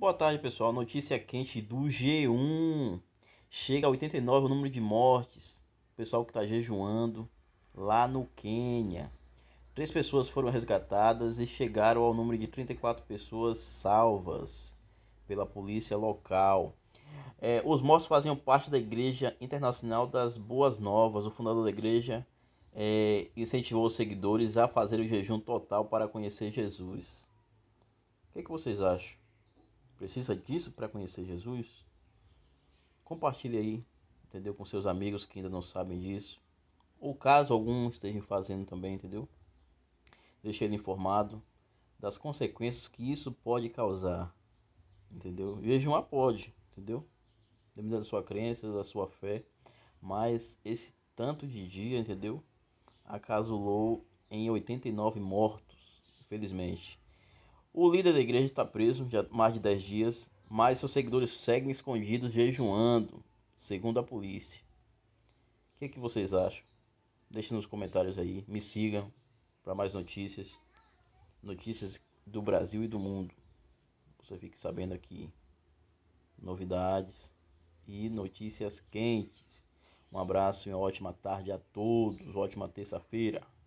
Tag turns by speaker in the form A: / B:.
A: Boa tarde, pessoal. Notícia quente do G1. Chega a 89 o número de mortes. Pessoal que está jejuando lá no Quênia. Três pessoas foram resgatadas e chegaram ao número de 34 pessoas salvas pela polícia local. É, os mortos faziam parte da Igreja Internacional das Boas Novas. O fundador da igreja é, incentivou os seguidores a fazer o jejum total para conhecer Jesus. O que, é que vocês acham? Precisa disso para conhecer Jesus? Compartilhe aí, entendeu? Com seus amigos que ainda não sabem disso. Ou caso algum esteja fazendo também, entendeu? Deixe ele informado das consequências que isso pode causar. Entendeu? Jejum pode, entendeu? Depende da sua crença, da sua fé. Mas esse tanto de dia, entendeu? Acasulou em 89 mortos, infelizmente. O líder da igreja está preso já há mais de 10 dias, mas seus seguidores seguem escondidos jejuando, segundo a polícia. O que, é que vocês acham? Deixem nos comentários aí. Me sigam para mais notícias. Notícias do Brasil e do mundo. Você fique sabendo aqui. Novidades e notícias quentes. Um abraço e uma ótima tarde a todos. Ótima terça-feira.